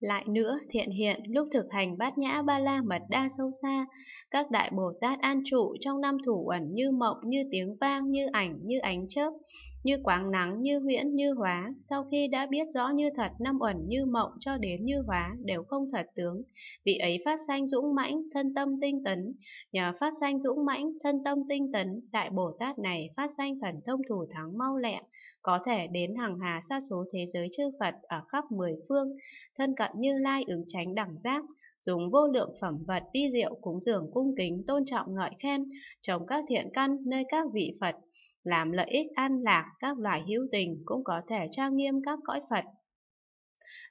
Lại nữa, thiện hiện lúc thực hành bát nhã ba la mật đa sâu xa, các đại Bồ Tát an trụ trong năm thủ ẩn như mộng, như tiếng vang, như ảnh, như ánh chớp, như quảng nắng, như huyễn, như hóa, sau khi đã biết rõ như thật, năm uẩn như mộng cho đến như hóa đều không thật tướng. Vị ấy phát sanh dũng mãnh, thân tâm tinh tấn, nhờ phát sanh dũng mãnh, thân tâm tinh tấn, đại Bồ Tát này phát sanh thần thông thủ thắng mau lẹ, có thể đến hàng hà xa số thế giới chư Phật ở khắp mười phương, thân cận Như Lai ứng tránh đẳng giác, dùng vô lượng phẩm vật vi diệu cúng dường cung kính, tôn trọng ngợi khen, trồng các thiện căn nơi các vị Phật làm lợi ích an lạc các loài hữu tình cũng có thể trang nghiêm các cõi Phật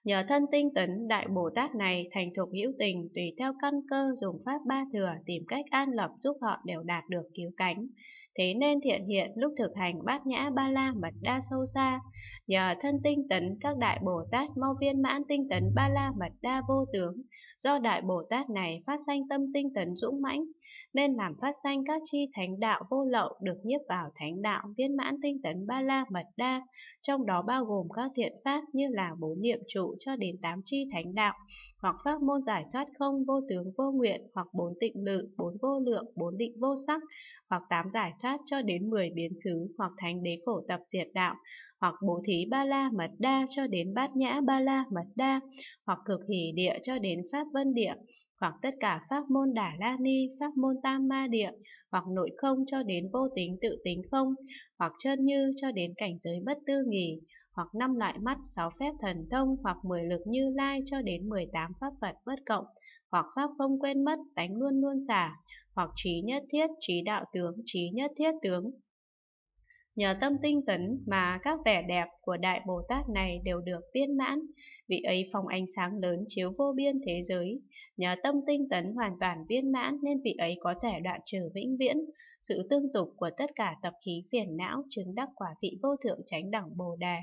Nhờ thân tinh tấn, Đại Bồ Tát này thành thục hữu tình tùy theo căn cơ dùng pháp ba thừa tìm cách an lập giúp họ đều đạt được cứu cánh. Thế nên thiện hiện lúc thực hành bát nhã ba la mật đa sâu xa. Nhờ thân tinh tấn, các Đại Bồ Tát mau viên mãn tinh tấn ba la mật đa vô tướng. Do Đại Bồ Tát này phát sanh tâm tinh tấn dũng mãnh, nên làm phát sanh các chi thánh đạo vô lậu được nhiếp vào thánh đạo viên mãn tinh tấn ba la mật đa, trong đó bao gồm các thiện pháp như là bốn niệm trụ cho đến tám chi thánh đạo, hoặc pháp môn giải thoát không vô tướng vô nguyện, hoặc bốn tịnh lự, bốn vô lượng, bốn định vô sắc, hoặc tám giải thoát cho đến mười biến xứ, hoặc thánh đế khổ tập diệt đạo, hoặc bố thí ba la mật đa cho đến bát nhã ba la mật đa, hoặc cực hỷ địa cho đến pháp vân địa, hoặc tất cả pháp môn Đà la ni, pháp môn tam ma địa, hoặc nội không cho đến vô tính tự tính không, hoặc chân như cho đến cảnh giới bất tư nghỉ, hoặc năm loại mắt, sáu phép thần thông, hoặc mười lực như lai cho đến 18 pháp Phật bất cộng, hoặc pháp không quên mất, tánh luôn luôn giả, hoặc trí nhất thiết, trí đạo tướng, trí nhất thiết tướng, Nhờ tâm tinh tấn mà các vẻ đẹp của Đại Bồ Tát này đều được viên mãn, vị ấy phong ánh sáng lớn chiếu vô biên thế giới. Nhờ tâm tinh tấn hoàn toàn viên mãn nên vị ấy có thể đoạn trừ vĩnh viễn, sự tương tục của tất cả tập khí phiền não chứng đắc quả vị vô thượng chánh đẳng Bồ Đề,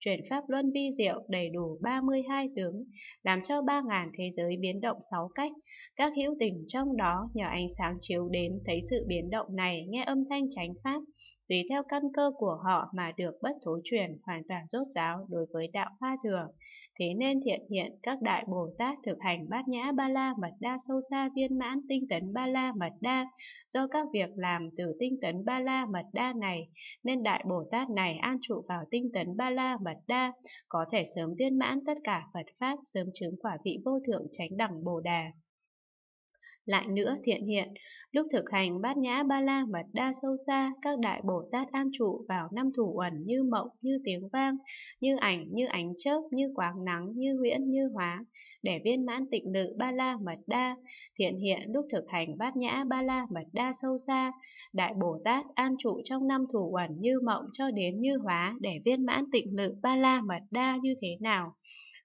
chuyển pháp luân vi diệu đầy đủ 32 tướng, làm cho ba ngàn thế giới biến động sáu cách. Các hữu tình trong đó nhờ ánh sáng chiếu đến thấy sự biến động này nghe âm thanh chánh pháp, tùy theo căn cơ của họ mà được bất thối truyền hoàn toàn rốt ráo đối với đạo hoa thường, Thế nên thiện hiện các đại Bồ Tát thực hành bát nhã ba la mật đa sâu xa viên mãn tinh tấn ba la mật đa. Do các việc làm từ tinh tấn ba la mật đa này, nên đại Bồ Tát này an trụ vào tinh tấn ba la mật đa, có thể sớm viên mãn tất cả Phật Pháp, sớm chứng quả vị vô thượng chánh đẳng Bồ Đà. Lại nữa thiện hiện, lúc thực hành bát nhã ba la mật đa sâu xa, các đại Bồ Tát an trụ vào năm thủ ẩn như mộng, như tiếng vang, như ảnh, như ánh chớp, như quáng nắng, như huyễn, như hóa, để viên mãn tịnh lự ba la mật đa. Thiện hiện lúc thực hành bát nhã ba la mật đa sâu xa, đại Bồ Tát an trụ trong năm thủ ẩn như mộng cho đến như hóa, để viên mãn tịnh lự ba la mật đa như thế nào?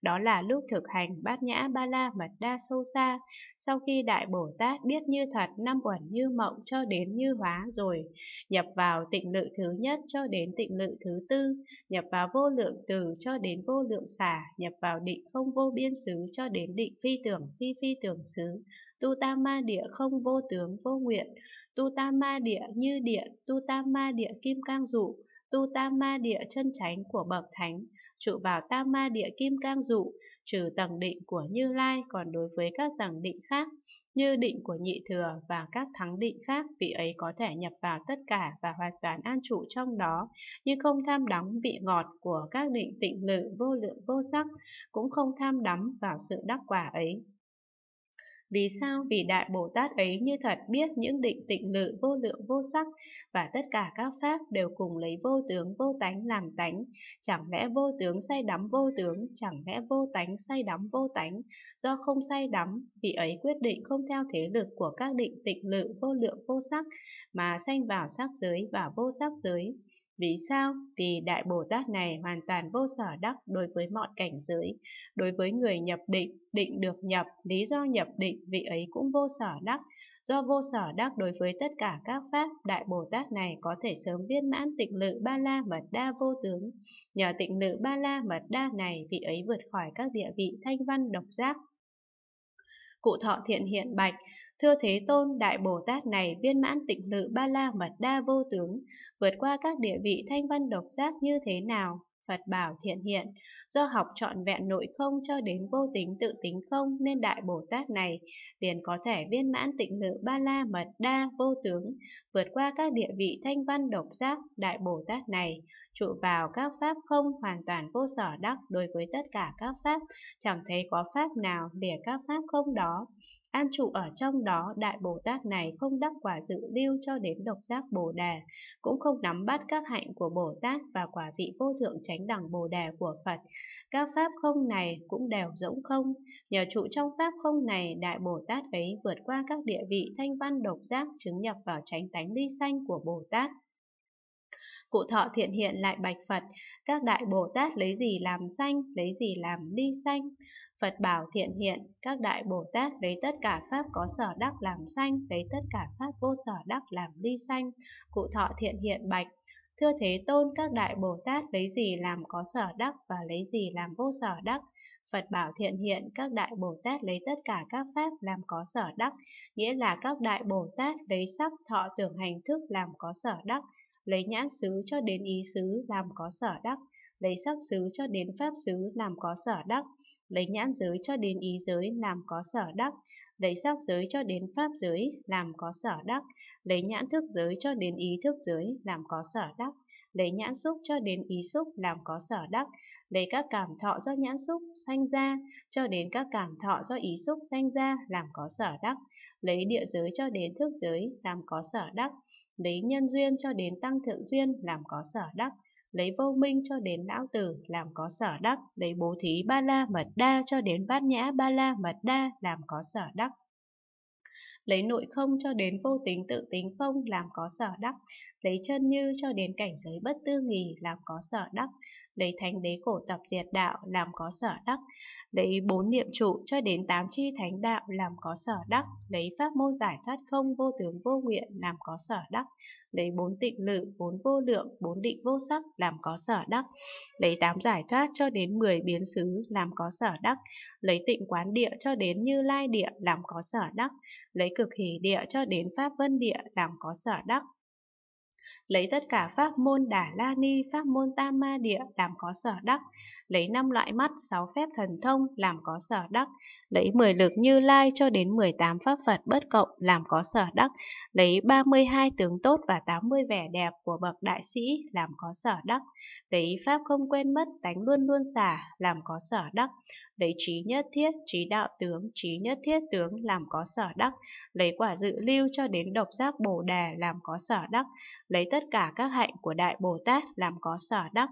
Đó là lúc thực hành bát nhã ba la mật đa sâu xa, sau khi Đại Bồ Tát biết như thật năm uẩn như mộng cho đến như hóa rồi, nhập vào tịnh lự thứ nhất cho đến tịnh lự thứ tư, nhập vào vô lượng từ cho đến vô lượng xả, nhập vào định không vô biên xứ cho đến định phi tưởng phi phi tưởng xứ, tu ta ma địa không vô tướng vô nguyện, tu ta ma địa như điện, tu ta ma địa kim cang dụ, tu ta ma địa chân chánh của bậc thánh, trụ vào tam ma địa kim cang dụ dụ, trừ tầng định của Như Lai còn đối với các tầng định khác, như định của nhị thừa và các thắng định khác, vị ấy có thể nhập vào tất cả và hoàn toàn an trụ trong đó, nhưng không tham đắm vị ngọt của các định tịnh lự vô lượng vô sắc, cũng không tham đắm vào sự đắc quả ấy. Vì sao? Vì Đại Bồ Tát ấy như thật biết những định tịnh lự vô lượng vô sắc và tất cả các pháp đều cùng lấy vô tướng vô tánh làm tánh. Chẳng lẽ vô tướng say đắm vô tướng, chẳng lẽ vô tánh say đắm vô tánh? Do không say đắm, vì ấy quyết định không theo thế lực của các định tịnh lự vô lượng vô sắc mà sanh vào sắc giới và vô sắc giới vì sao? Vì Đại Bồ Tát này hoàn toàn vô sở đắc đối với mọi cảnh giới. Đối với người nhập định, định được nhập, lý do nhập định vị ấy cũng vô sở đắc. Do vô sở đắc đối với tất cả các pháp, Đại Bồ Tát này có thể sớm viên mãn tịnh lự ba la mật đa vô tướng. Nhờ tịnh lự ba la mật đa này vị ấy vượt khỏi các địa vị thanh văn độc giác, cụ thọ thiện hiện bạch, thưa Thế Tôn, Đại Bồ Tát này viên mãn tịnh lự ba la mật đa vô tướng, vượt qua các địa vị thanh văn độc giác như thế nào? Phật bảo thiện hiện, do học trọn vẹn nội không cho đến vô tính tự tính không nên Đại Bồ Tát này liền có thể viên mãn tịnh lự ba la mật đa vô tướng, vượt qua các địa vị thanh văn độc giác Đại Bồ Tát này, trụ vào các pháp không hoàn toàn vô sở đắc đối với tất cả các pháp, chẳng thấy có pháp nào để các pháp không đó. An trụ ở trong đó, Đại Bồ Tát này không đắc quả dự lưu cho đến độc giác Bồ Đà, cũng không nắm bắt các hạnh của Bồ Tát và quả vị vô thượng tránh đẳng Bồ Đà của Phật. Các pháp không này cũng đều rỗng không. Nhờ trụ trong pháp không này, Đại Bồ Tát ấy vượt qua các địa vị thanh văn độc giác chứng nhập vào tránh tánh ly xanh của Bồ Tát. Cụ thọ thiện hiện lại bạch Phật, các đại Bồ Tát lấy gì làm xanh lấy gì làm ly xanh Phật bảo thiện hiện, các đại Bồ Tát lấy tất cả pháp có sở đắc làm xanh lấy tất cả pháp vô sở đắc làm ly xanh Cụ thọ thiện hiện bạch, Thưa Thế Tôn, các đại Bồ Tát lấy gì làm có sở đắc và lấy gì làm vô sở đắc? Phật bảo thiện hiện, các đại Bồ Tát lấy tất cả các pháp làm có sở đắc, nghĩa là các đại Bồ Tát lấy sắc thọ tưởng hành thức làm có sở đắc, lấy nhãn xứ cho đến ý xứ làm có sở đắc, lấy sắc xứ cho đến pháp xứ làm có sở đắc, lấy nhãn giới cho đến ý giới làm có sở đắc, lấy sắc giới cho đến pháp giới làm có sở đắc, lấy nhãn thức giới cho đến ý thức giới làm có sở đắc, lấy nhãn xúc cho đến ý xúc làm có sở đắc, lấy các cảm thọ do nhãn xúc sanh ra cho đến các cảm thọ do ý xúc sanh ra làm có sở đắc, lấy địa giới cho đến thức giới làm có sở đắc, lấy nhân duyên cho đến tăng thượng duyên làm có sở đắc, lấy vô minh cho đến lão tử làm có sở đắc, lấy bố thí ba la mật đa cho đến bát nhã ba la mật đa làm có sở đắc, lấy nội không cho đến vô tính tự tính không làm có sở đắc, lấy chân như cho đến cảnh giới bất tư nghỉ làm có sở đắc, lấy thánh đế khổ tập diệt đạo làm có sở đắc, lấy bốn niệm trụ cho đến tám chi thánh đạo làm có sở đắc, lấy pháp môn giải thoát không vô tướng vô nguyện làm có sở đắc, lấy bốn tịnh lự, bốn vô lượng, bốn định vô sắc làm có sở đắc, lấy tám giải thoát cho đến mười biến xứ làm có sở đắc, lấy tịnh quán địa cho đến như lai địa làm có sở đắc, lấy cực hỷ địa cho đến pháp vân địa làm có sở đắc Lấy tất cả pháp môn Đà La Ni, pháp môn Tam Ma Địa làm có sở đắc, lấy năm loại mắt, sáu phép thần thông làm có sở đắc, lấy 10 lực Như Lai cho đến 18 pháp Phật bất cộng làm có sở đắc, lấy 32 tướng tốt và 80 vẻ đẹp của bậc đại sĩ làm có sở đắc, lấy pháp không quên mất, tánh luôn luôn xả làm có sở đắc, lấy trí nhất thiết, trí đạo tướng, trí nhất thiết tướng làm có sở đắc, lấy quả dự lưu cho đến độc giác Bồ đề làm có sở đắc, lấy tất cả các hạnh của Đại Bồ Tát làm có sở đắc,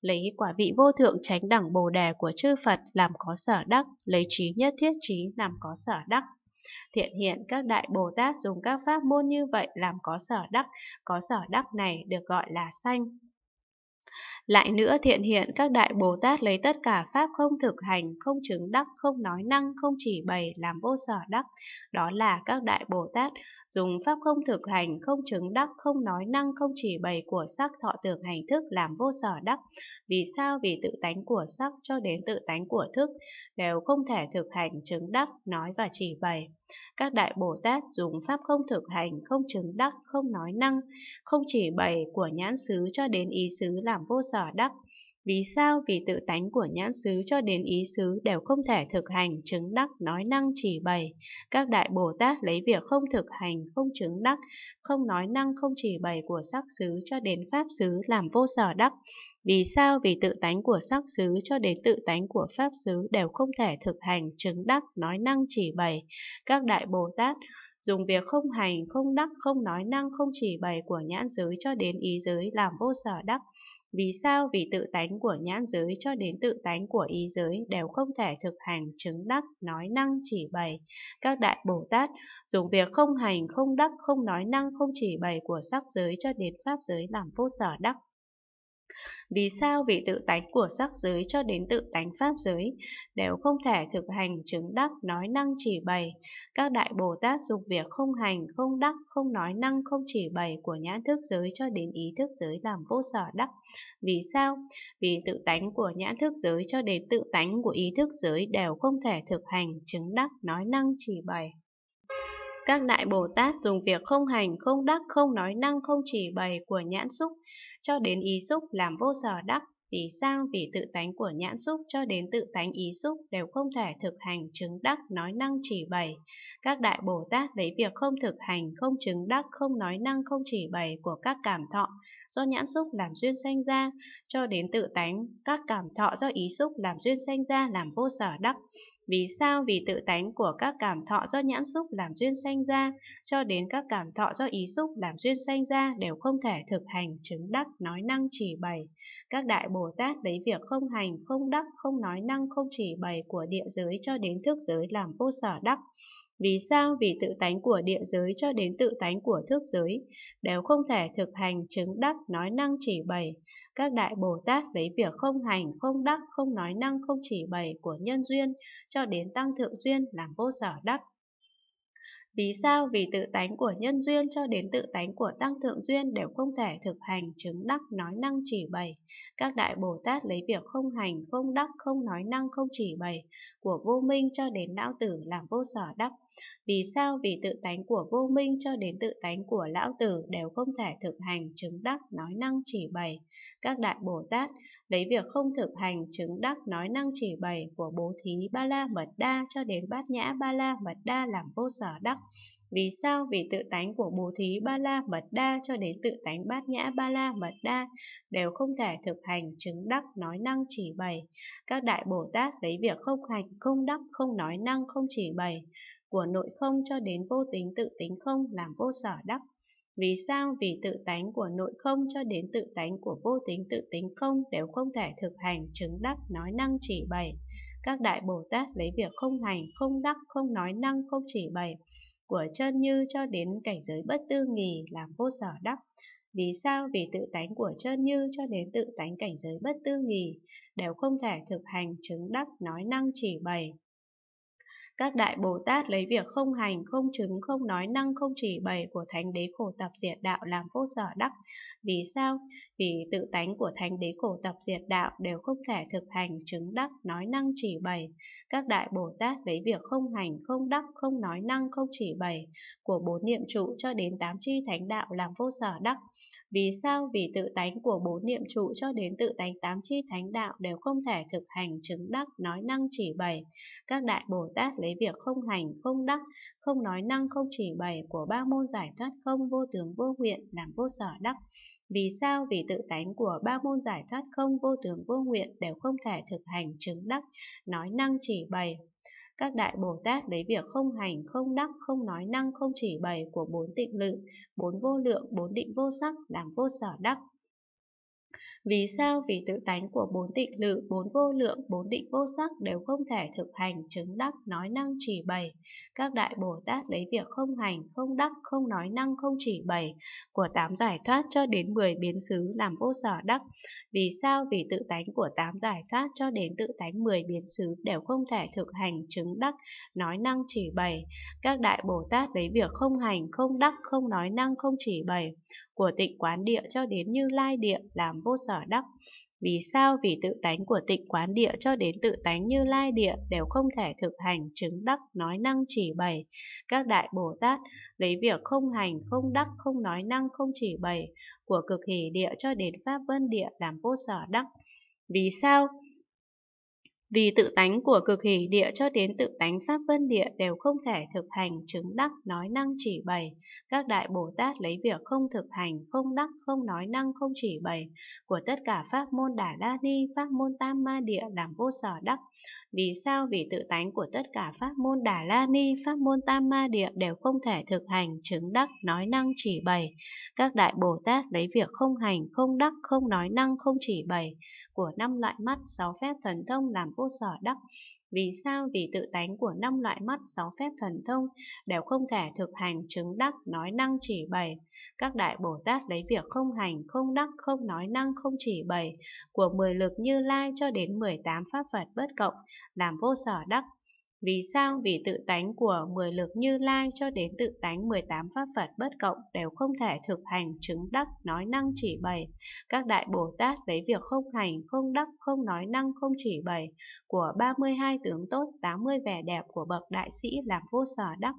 lấy quả vị vô thượng tránh đẳng bồ đề của chư Phật làm có sở đắc, lấy trí nhất thiết trí làm có sở đắc. Thiện hiện các đại Bồ Tát dùng các pháp môn như vậy làm có sở đắc, có sở đắc này được gọi là sanh. Lại nữa thiện hiện các đại Bồ Tát lấy tất cả pháp không thực hành, không chứng đắc, không nói năng, không chỉ bày làm vô sở đắc. Đó là các đại Bồ Tát dùng pháp không thực hành, không chứng đắc, không nói năng, không chỉ bày của sắc thọ tưởng hành thức làm vô sở đắc. Vì sao? Vì tự tánh của sắc cho đến tự tánh của thức đều không thể thực hành chứng đắc, nói và chỉ bày. Các đại Bồ Tát dùng pháp không thực hành, không chứng đắc, không nói năng, không chỉ bày của nhãn xứ cho đến ý xứ làm vô sở sở đắc. Vì sao? Vì tự tánh của nhãn xứ cho đến ý xứ đều không thể thực hành, chứng đắc, nói năng chỉ bày. Các đại Bồ Tát lấy việc không thực hành, không chứng đắc, không nói năng, không chỉ bày của sắc xứ cho đến pháp xứ làm vô sở đắc. Vì sao vì tự tánh của sắc xứ cho đến tự tánh của pháp xứ đều không thể thực hành, chứng đắc, nói năng chỉ bày. Các đại Bồ Tát dùng việc không hành, không đắc, không nói năng, không chỉ bày của nhãn giới cho đến ý giới làm vô sở đắc. Vì sao vì tự tánh của nhãn giới cho đến tự tánh của ý giới đều không thể thực hành, chứng đắc, nói năng, chỉ bày. Các đại Bồ Tát dùng việc không hành, không đắc, không nói năng, không chỉ bày của sắc giới cho đến pháp giới làm vô sở đắc. Vì sao vì tự tánh của sắc giới cho đến tự tánh pháp giới đều không thể thực hành chứng đắc nói năng chỉ bày. Các đại Bồ Tát dùng việc không hành, không đắc, không nói năng, không chỉ bày của nhãn thức giới cho đến ý thức giới làm vô sở đắc. Vì sao? Vì tự tánh của nhãn thức giới cho đến tự tánh của ý thức giới đều không thể thực hành chứng đắc nói năng chỉ bày. Các đại Bồ Tát dùng việc không hành, không đắc, không nói năng, không chỉ bày của nhãn xúc cho đến ý xúc làm vô sở đắc. Vì sao? Vì tự tánh của nhãn xúc cho đến tự tánh ý xúc đều không thể thực hành chứng đắc, nói năng chỉ bày. Các đại Bồ Tát lấy việc không thực hành, không chứng đắc, không nói năng, không chỉ bày của các cảm thọ do nhãn xúc làm duyên sanh ra cho đến tự tánh, các cảm thọ do ý xúc làm duyên sanh ra làm vô sở đắc. Vì sao? Vì tự tánh của các cảm thọ do nhãn xúc làm duyên sanh ra, cho đến các cảm thọ do ý xúc làm duyên sanh ra đều không thể thực hành, chứng đắc, nói năng, chỉ bày. Các đại Bồ Tát lấy việc không hành, không đắc, không nói năng, không chỉ bày của địa giới cho đến thức giới làm vô sở đắc. Vì sao vì tự tánh của địa giới cho đến tự tánh của thước giới đều không thể thực hành chứng đắc nói năng chỉ bày. Các đại Bồ Tát lấy việc không hành, không đắc, không nói năng, không chỉ bày của nhân duyên cho đến tăng thượng duyên làm vô sở đắc. Vì sao? Vì tự tánh của nhân duyên cho đến tự tánh của tăng thượng duyên đều không thể thực hành chứng đắc nói năng chỉ bày. Các đại Bồ Tát lấy việc không hành, không đắc, không nói năng, không chỉ bày của vô minh cho đến não tử làm vô sở đắc. Vì sao? Vì tự tánh của vô minh cho đến tự tánh của lão tử đều không thể thực hành chứng đắc nói năng chỉ bày. Các đại Bồ Tát lấy việc không thực hành chứng đắc nói năng chỉ bày của bố thí ba la mật đa cho đến bát nhã ba la mật đa làm vô sở đắc vì sao? Vì tự tánh của bố thí ba la mật đa cho đến tự tánh bát nhã ba la mật đa đều không thể thực hành chứng đắc nói năng chỉ bày. Các đại Bồ Tát lấy việc không hành, không đắc, không nói năng, không chỉ bày của nội không cho đến vô tính tự tính không làm vô sở đắc. Vì sao? Vì tự tánh của nội không cho đến tự tánh của vô tính tự tính không đều không thể thực hành chứng đắc nói năng chỉ bày. Các đại Bồ Tát lấy việc không hành, không đắc, không nói năng, không chỉ bày của chân như cho đến cảnh giới bất tư nghì làm vô sở đắc. Vì sao? Vì tự tánh của chân như cho đến tự tánh cảnh giới bất tư nghì đều không thể thực hành chứng đắc nói năng chỉ bày. Các đại Bồ Tát lấy việc không hành, không chứng, không nói năng, không chỉ bày của Thánh Đế Khổ Tập Diệt Đạo làm vô sở đắc. Vì sao? Vì tự tánh của Thánh Đế Khổ Tập Diệt Đạo đều không thể thực hành, chứng đắc, nói năng, chỉ bày. Các đại Bồ Tát lấy việc không hành, không đắc, không nói năng, không chỉ bày của bốn niệm trụ cho đến tám chi thánh đạo làm vô sở đắc. Vì sao? Vì tự tánh của bốn niệm trụ cho đến tự tánh tám chi thánh đạo đều không thể thực hành chứng đắc nói năng chỉ bày. Các đại Bồ Tát lấy việc không hành, không đắc, không nói năng, không chỉ bày của ba môn giải thoát không vô tướng vô nguyện làm vô sở đắc. Vì sao? Vì tự tánh của ba môn giải thoát không vô tướng vô nguyện đều không thể thực hành chứng đắc, nói năng chỉ bày các đại Bồ Tát lấy việc không hành, không đắc, không nói năng, không chỉ bày của bốn tịnh lự, bốn vô lượng, bốn định vô sắc làm vô sở đắc, vì sao? Vì tự tánh của bốn tịnh lự, bốn vô lượng, bốn định vô sắc đều không thể thực hành, chứng đắc, nói năng, chỉ bày. Các đại Bồ Tát lấy việc không hành, không đắc, không nói năng, không chỉ bày của tám giải thoát cho đến mười biến xứ làm vô sở đắc. Vì sao? Vì tự tánh của tám giải thoát cho đến tự tánh mười biến xứ đều không thể thực hành, chứng đắc, nói năng, chỉ bày. Các đại Bồ Tát lấy việc không hành, không đắc, không nói năng, không chỉ bày của tịnh quán địa cho đến như lai địa làm vô vô sở đắc. Vì sao? Vì tự tánh của tịnh quán địa cho đến tự tánh như lai địa đều không thể thực hành chứng đắc nói năng chỉ bày. Các đại Bồ Tát lấy việc không hành, không đắc, không nói năng, không chỉ bày của cực hỷ địa cho đến pháp vân địa làm vô sở đắc. Vì sao? Vì tự tánh của cực hỷ địa cho đến tự tánh pháp vân địa đều không thể thực hành chứng đắc nói năng chỉ bày, các đại Bồ Tát lấy việc không thực hành, không đắc, không nói năng, không chỉ bày của tất cả pháp môn đả la ni, pháp môn tam ma địa làm vô sở đắc. Vì sao? Vì tự tánh của tất cả pháp môn đả la ni, pháp môn tam ma địa đều không thể thực hành chứng đắc nói năng chỉ bày, các đại Bồ Tát lấy việc không hành, không đắc, không nói năng, không chỉ bày của năm loại mắt, sáu phép thần thông làm vô sở đắc. Vì sao? Vì tự tánh của năm loại mắt, sáu phép thần thông đều không thể thực hành chứng đắc, nói năng chỉ bày. Các đại Bồ Tát lấy việc không hành, không đắc, không nói năng, không chỉ bày của 10 lực như lai cho đến 18 pháp Phật bất cộng, làm vô sở đắc vì sao? Vì tự tánh của 10 lực như lai cho đến tự tánh 18 pháp Phật bất cộng đều không thể thực hành chứng đắc, nói năng chỉ bày. Các đại Bồ Tát lấy việc không hành, không đắc, không nói năng, không chỉ bày của 32 tướng tốt, 80 vẻ đẹp của bậc đại sĩ làm vô sở đắc.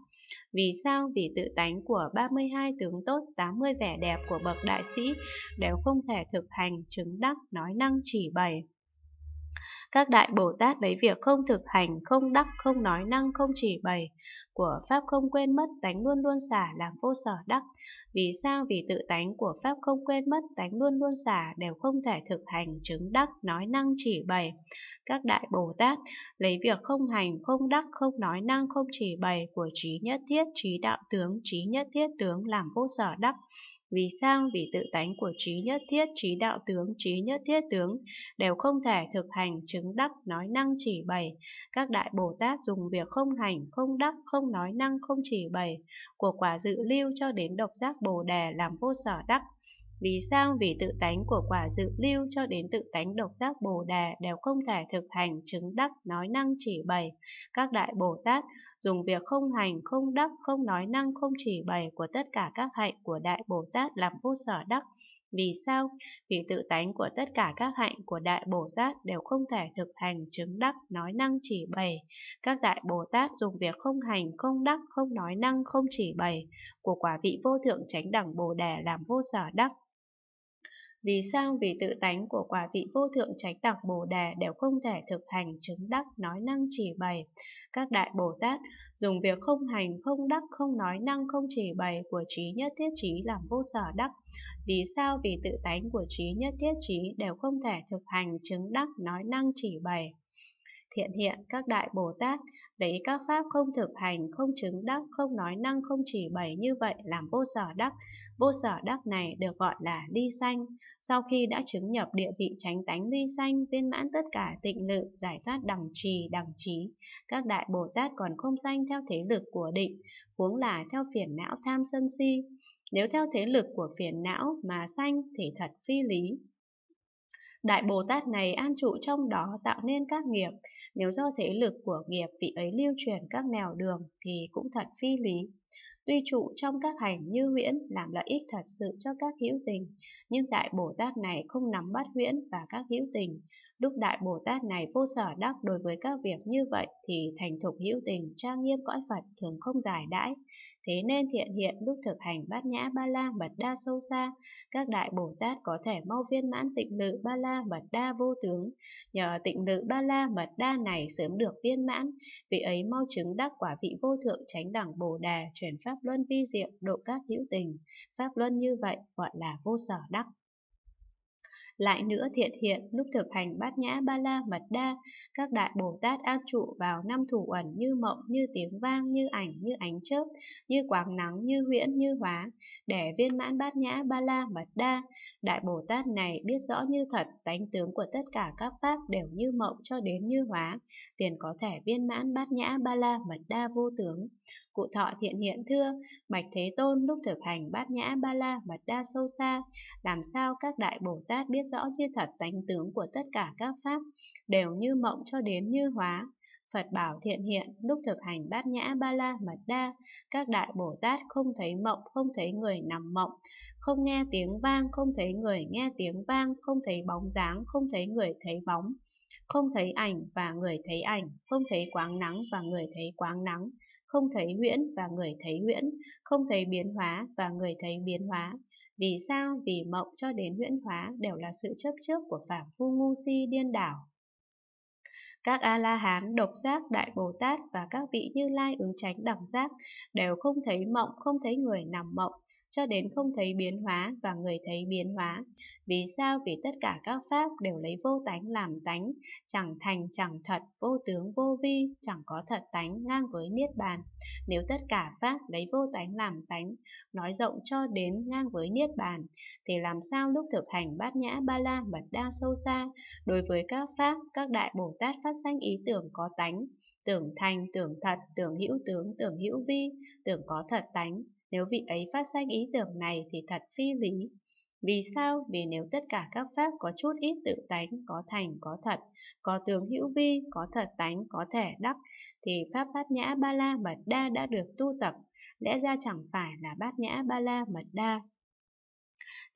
Vì sao? Vì tự tánh của 32 tướng tốt, 80 vẻ đẹp của bậc đại sĩ đều không thể thực hành chứng đắc, nói năng chỉ bày. Các đại Bồ Tát lấy việc không thực hành, không đắc, không nói năng, không chỉ bày của Pháp không quên mất, tánh luôn luôn xả làm vô sở đắc. Vì sao? Vì tự tánh của Pháp không quên mất, tánh luôn luôn xả đều không thể thực hành, chứng đắc, nói năng, chỉ bày. Các đại Bồ Tát lấy việc không hành, không đắc, không nói năng, không chỉ bày của trí nhất thiết, trí đạo tướng, trí nhất thiết tướng làm vô sở đắc. Vì sao vì tự tánh của trí nhất thiết trí đạo tướng, trí nhất thiết tướng đều không thể thực hành chứng đắc nói năng chỉ bày. Các đại Bồ Tát dùng việc không hành, không đắc, không nói năng, không chỉ bày của quả dự lưu cho đến độc giác Bồ Đề làm vô sở đắc vì sao vì tự tánh của quả dự lưu cho đến tự tánh độc giác Bồ đề đều không thể thực hành chứng đắc nói năng chỉ bày. Các đại Bồ Tát dùng việc không hành, không đắc, không nói năng, không chỉ bày của tất cả các hạnh của đại Bồ Tát làm vô sở đắc. Vì sao? Vì tự tánh của tất cả các hạnh của Đại Bồ Tát đều không thể thực hành chứng đắc nói năng chỉ bày. Các Đại Bồ Tát dùng việc không hành, không đắc, không nói năng, không chỉ bày của quả vị vô thượng chánh đẳng Bồ đề làm vô sở đắc. Vì sao vì tự tánh của quả vị vô thượng tránh tặc Bồ Đề đều không thể thực hành chứng đắc nói năng chỉ bày. Các đại Bồ Tát dùng việc không hành, không đắc, không nói năng, không chỉ bày của trí nhất thiết trí làm vô sở đắc. Vì sao vì tự tánh của trí nhất thiết trí đều không thể thực hành chứng đắc nói năng chỉ bày thiện hiện các đại Bồ Tát, lấy các pháp không thực hành, không chứng đắc, không nói năng, không chỉ bày như vậy làm vô sở đắc. Vô sở đắc này được gọi là ly sanh. Sau khi đã chứng nhập địa vị tránh tánh ly sanh, viên mãn tất cả tịnh lự, giải thoát đẳng trì, đẳng trí, các đại Bồ Tát còn không sanh theo thế lực của định, huống là theo phiền não tham sân si. Nếu theo thế lực của phiền não mà sanh thì thật phi lý. Đại Bồ Tát này an trụ trong đó tạo nên các nghiệp, nếu do thế lực của nghiệp vị ấy lưu truyền các nẻo đường thì cũng thật phi lý tuy trụ trong các hành như huyễn làm lợi ích thật sự cho các hữu tình, nhưng Đại Bồ Tát này không nắm bắt huyễn và các hữu tình. Lúc Đại Bồ Tát này vô sở đắc đối với các việc như vậy thì thành thục hữu tình trang nghiêm cõi Phật thường không giải đãi. Thế nên thiện hiện lúc thực hành bát nhã ba la mật đa sâu xa, các Đại Bồ Tát có thể mau viên mãn tịnh lự ba la mật đa vô tướng. Nhờ tịnh lự ba la mật đa này sớm được viên mãn, vị ấy mau chứng đắc quả vị vô thượng chánh đẳng Bồ đề chuyển pháp pháp luân vi diệu độ các hữu tình. Pháp luân như vậy gọi là vô sở đắc. Lại nữa thiện hiện, lúc thực hành bát nhã ba la mật đa, các đại Bồ Tát an trụ vào năm thủ ẩn như mộng, như tiếng vang, như ảnh, như ánh chớp, như quáng nắng, như huyễn, như hóa, để viên mãn bát nhã ba la mật đa. Đại Bồ Tát này biết rõ như thật, tánh tướng của tất cả các pháp đều như mộng cho đến như hóa, tiền có thể viên mãn bát nhã ba la mật đa vô tướng. Cụ thọ thiện hiện thưa, Bạch Thế Tôn lúc thực hành bát nhã ba la mật đa sâu xa, làm sao các đại Bồ Tát biết rõ như thật tánh tướng của tất cả các pháp, đều như mộng cho đến như hóa. Phật bảo thiện hiện, lúc thực hành bát nhã ba la mật đa, các đại Bồ Tát không thấy mộng, không thấy người nằm mộng, không nghe tiếng vang, không thấy người nghe tiếng vang, không thấy bóng dáng, không thấy người thấy bóng không thấy ảnh và người thấy ảnh, không thấy quáng nắng và người thấy quáng nắng, không thấy huyễn và người thấy huyễn, không thấy biến hóa và người thấy biến hóa. Vì sao? Vì mộng cho đến huyễn hóa đều là sự chấp trước của phạm phu ngu si điên đảo. Các A-la-hán, độc giác, đại Bồ Tát và các vị như lai ứng tránh đẳng giác đều không thấy mộng, không thấy người nằm mộng, cho đến không thấy biến hóa và người thấy biến hóa. Vì sao? Vì tất cả các pháp đều lấy vô tánh làm tánh, chẳng thành chẳng thật, vô tướng vô vi, chẳng có thật tánh ngang với niết bàn. Nếu tất cả pháp lấy vô tánh làm tánh, nói rộng cho đến ngang với niết bàn, thì làm sao lúc thực hành bát nhã ba la mật đa sâu xa, đối với các pháp, các đại Bồ Tát phát sanh ý tưởng có tánh, tưởng thành, tưởng thật, tưởng hữu tướng, tưởng hữu vi, tưởng có thật tánh, nếu vị ấy phát sanh ý tưởng này thì thật phi lý. Vì sao? Vì nếu tất cả các pháp có chút ít tự tánh, có thành, có thật, có tướng hữu vi, có thật tánh, có thể đắc, thì pháp bát nhã ba la mật đa đã được tu tập. Lẽ ra chẳng phải là bát nhã ba la mật đa,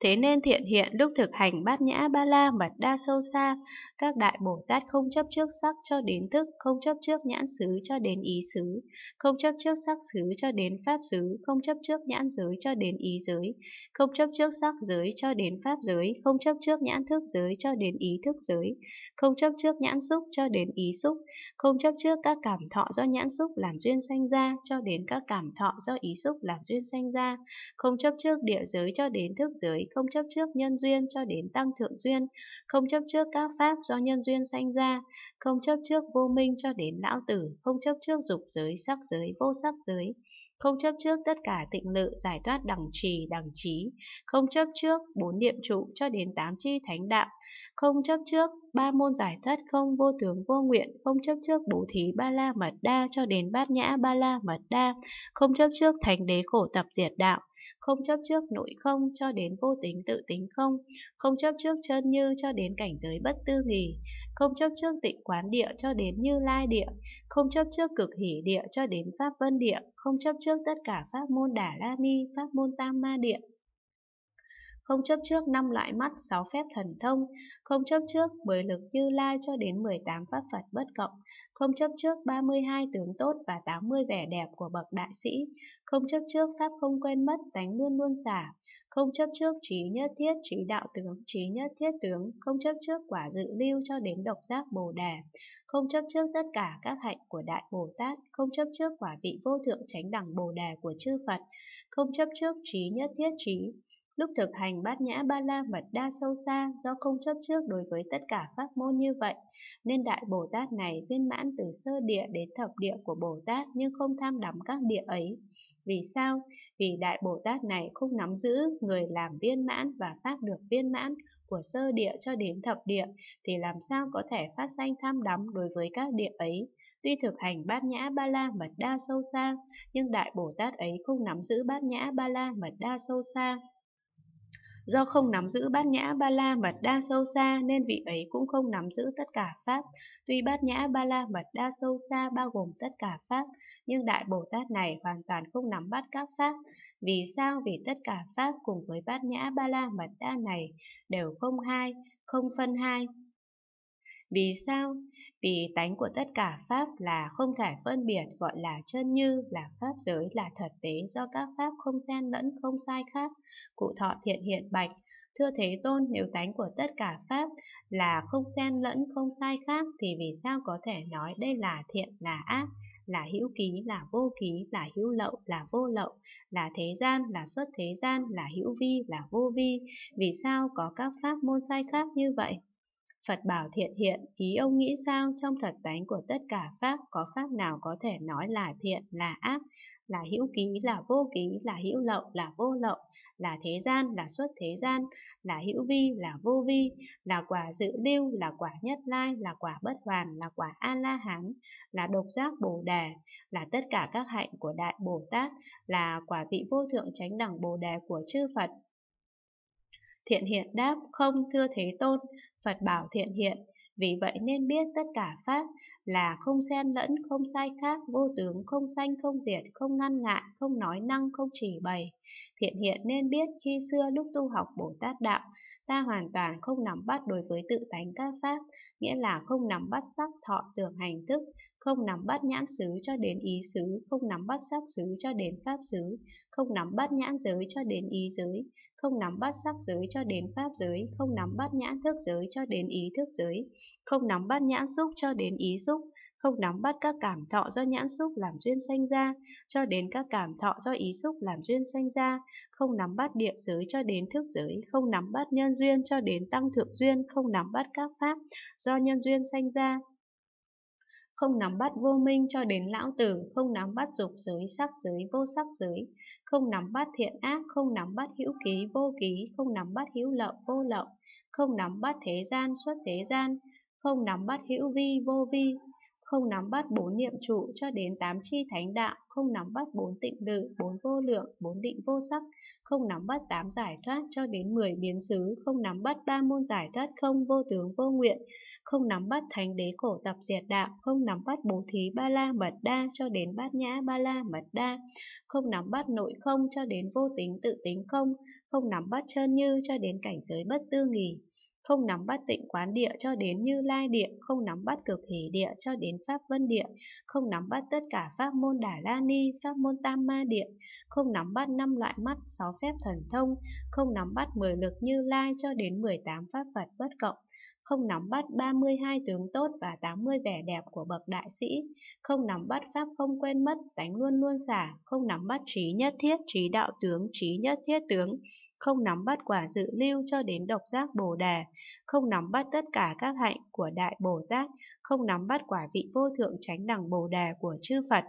Thế nên thiện hiện lúc thực hành bát nhã ba la mật đa sâu xa, các đại Bồ Tát không chấp trước sắc cho đến thức, không chấp trước nhãn xứ cho đến ý xứ, không chấp trước sắc xứ cho đến pháp xứ, không chấp trước nhãn giới cho đến ý giới, không chấp trước sắc giới cho đến pháp giới, không chấp trước nhãn thức giới cho đến ý thức giới, không chấp trước nhãn xúc cho đến ý xúc, không chấp trước các cảm thọ do nhãn xúc làm duyên sanh ra cho đến các cảm thọ do ý xúc làm duyên sanh ra, không chấp trước địa giới cho đến thức giới, không chấp trước nhân duyên cho đến tăng thượng duyên, không chấp trước các pháp do nhân duyên sanh ra, không chấp trước vô minh cho đến lão tử, không chấp trước dục giới, sắc giới, vô sắc giới, không chấp trước tất cả tịnh lự giải thoát đẳng trì đẳng trí, không chấp trước bốn niệm trụ cho đến tám chi thánh đạo, không chấp trước ba môn giải thoát không vô tướng vô nguyện, không chấp trước bố thí ba la mật đa cho đến bát nhã ba la mật đa, không chấp trước thánh đế khổ tập diệt đạo, không chấp trước nội không cho đến vô tính tự tính không, không chấp trước chân như cho đến cảnh giới bất tư nghì, không chấp trước tịnh quán địa cho đến như lai địa, không chấp trước cực hỷ địa cho đến pháp vân địa, không chấp trước tất cả pháp môn Đà la ni, pháp môn tam ma địa, không chấp trước năm loại mắt, sáu phép thần thông, không chấp trước mười lực như lai cho đến 18 pháp Phật bất cộng, không chấp trước 32 tướng tốt và 80 vẻ đẹp của bậc đại sĩ, không chấp trước pháp không quên mất, tánh luôn luôn xả, không chấp trước trí nhất thiết, trí đạo tướng, trí nhất thiết tướng, không chấp trước quả dự lưu cho đến độc giác bồ đề, không chấp trước tất cả các hạnh của đại Bồ Tát, không chấp trước quả vị vô thượng chánh đẳng Bồ đề của chư Phật, không chấp trước trí nhất thiết trí, Lúc thực hành bát nhã ba la mật đa sâu xa do không chấp trước đối với tất cả pháp môn như vậy, nên Đại Bồ Tát này viên mãn từ sơ địa đến thập địa của Bồ Tát nhưng không tham đắm các địa ấy. Vì sao? Vì Đại Bồ Tát này không nắm giữ người làm viên mãn và pháp được viên mãn của sơ địa cho đến thập địa, thì làm sao có thể phát sanh tham đắm đối với các địa ấy. Tuy thực hành bát nhã ba la mật đa sâu xa, nhưng Đại Bồ Tát ấy không nắm giữ bát nhã ba la mật đa sâu xa Do không nắm giữ bát nhã ba la mật đa sâu xa nên vị ấy cũng không nắm giữ tất cả pháp. Tuy bát nhã ba la mật đa sâu xa bao gồm tất cả pháp, nhưng Đại Bồ Tát này hoàn toàn không nắm bắt các pháp. Vì sao? Vì tất cả pháp cùng với bát nhã ba la mật đa này đều không hai, không phân hai, vì sao? Vì tánh của tất cả pháp là không thể phân biệt, gọi là chân như, là pháp giới, là thật tế do các pháp không xen lẫn, không sai khác. Cụ thọ thiện hiện bạch, thưa Thế Tôn, nếu tánh của tất cả pháp là không xen lẫn, không sai khác, thì vì sao có thể nói đây là thiện, là ác, là hữu ký, là vô ký, là hữu lậu, là vô lậu, là thế gian, là xuất thế gian, là hữu vi, là vô vi? Vì sao có các pháp môn sai khác như vậy? Phật bảo thiện hiện, ý ông nghĩ sao trong thật tánh của tất cả Pháp có Pháp nào có thể nói là thiện, là ác, là hữu ký, là vô ký, là hữu lậu, là vô lậu, là thế gian, là xuất thế gian, là hữu vi, là vô vi, là quả dự lưu, là quả nhất lai, là quả bất hoàn, là quả A-la-hán, là độc giác bồ đề, là tất cả các hạnh của Đại Bồ Tát, là quả vị vô thượng chánh đẳng bồ đề của chư Phật, Thiện hiện đáp, không thưa Thế Tôn. Phật bảo thiện hiện, vì vậy nên biết tất cả Pháp là không xen lẫn, không sai khác, vô tướng, không sanh, không diệt, không ngăn ngại, không nói năng, không chỉ bày. Thiện hiện nên biết khi xưa lúc tu học Bồ Tát Đạo, ta hoàn toàn không nắm bắt đối với tự tánh các Pháp, nghĩa là không nắm bắt sắc thọ tưởng hành thức, không nắm bắt nhãn xứ cho đến ý xứ, không nắm bắt sắc xứ cho đến Pháp xứ, không nắm bắt nhãn giới cho đến ý giới, không nắm bắt sắc giới cho đến Pháp giới, không nắm bắt nhãn thức giới cho đến ý thức giới, không nắm bắt nhãn xúc cho đến ý xúc, không nắm bắt các cảm thọ do nhãn xúc làm duyên sanh ra, cho đến các cảm thọ do ý xúc làm duyên sanh ra, không nắm bắt địa giới cho đến thức giới, không nắm bắt nhân duyên cho đến tăng thượng duyên, không nắm bắt các pháp do nhân duyên sanh ra, không nắm bắt vô minh cho đến lão tử, không nắm bắt dục giới, sắc giới, vô sắc giới, không nắm bắt thiện ác, không nắm bắt hữu ký, vô ký, không nắm bắt hữu lậu, vô lậu, không nắm bắt thế gian, xuất thế gian, không nắm bắt hữu vi, vô vi, không nắm bắt bốn niệm trụ cho đến tám chi thánh đạo, không nắm bắt bốn tịnh lự, bốn vô lượng, bốn định vô sắc, không nắm bắt tám giải thoát cho đến mười biến xứ, không nắm bắt ba môn giải thoát không vô tướng vô nguyện, không nắm bắt thánh đế cổ tập diệt đạo, không nắm bắt bố thí ba la mật đa cho đến bát nhã ba la mật đa, không nắm bắt nội không cho đến vô tính tự tính không, không nắm bắt chân như cho đến cảnh giới bất tư nghỉ không nắm bắt tịnh quán địa cho đến như lai địa, không nắm bắt cực hỷ địa cho đến pháp vân địa, không nắm bắt tất cả pháp môn đà la ni, pháp môn tam ma địa, không nắm bắt năm loại mắt, sáu phép thần thông, không nắm bắt mười lực như lai cho đến 18 pháp Phật bất cộng, không nắm bắt 32 tướng tốt và 80 vẻ đẹp của bậc đại sĩ, không nắm bắt pháp không quên mất, tánh luôn luôn xả, không nắm bắt trí nhất thiết, trí đạo tướng, trí nhất thiết tướng, không nắm bắt quả dự lưu cho đến độc giác bồ đề, không nắm bắt tất cả các hạnh của đại Bồ Tát, không nắm bắt quả vị vô thượng tránh đẳng bồ đề của chư Phật.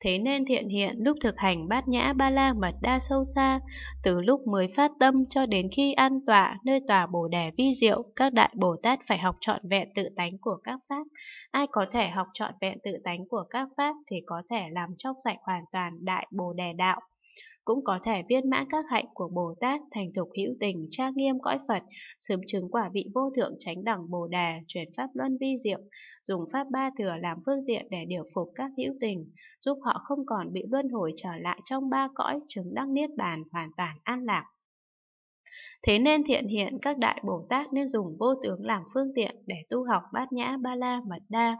Thế nên thiện hiện lúc thực hành bát nhã ba la mật đa sâu xa, từ lúc mới phát tâm cho đến khi an tọa nơi tòa bồ đề vi diệu, các đại Bồ Tát phải học trọn vẹn tự tánh của các pháp. Ai có thể học trọn vẹn tự tánh của các pháp thì có thể làm trong sạch hoàn toàn đại Bồ đề đạo cũng có thể viên mãn các hạnh của Bồ Tát, thành thục hữu tình, tra nghiêm cõi Phật, sớm chứng quả vị vô thượng chánh đẳng Bồ Đà, chuyển pháp luân vi diệu, dùng pháp ba thừa làm phương tiện để điều phục các hữu tình, giúp họ không còn bị luân hồi trở lại trong ba cõi, chứng đắc niết bàn hoàn toàn an lạc. Thế nên thiện hiện các đại Bồ Tát nên dùng vô tướng làm phương tiện để tu học bát nhã ba la mật đa.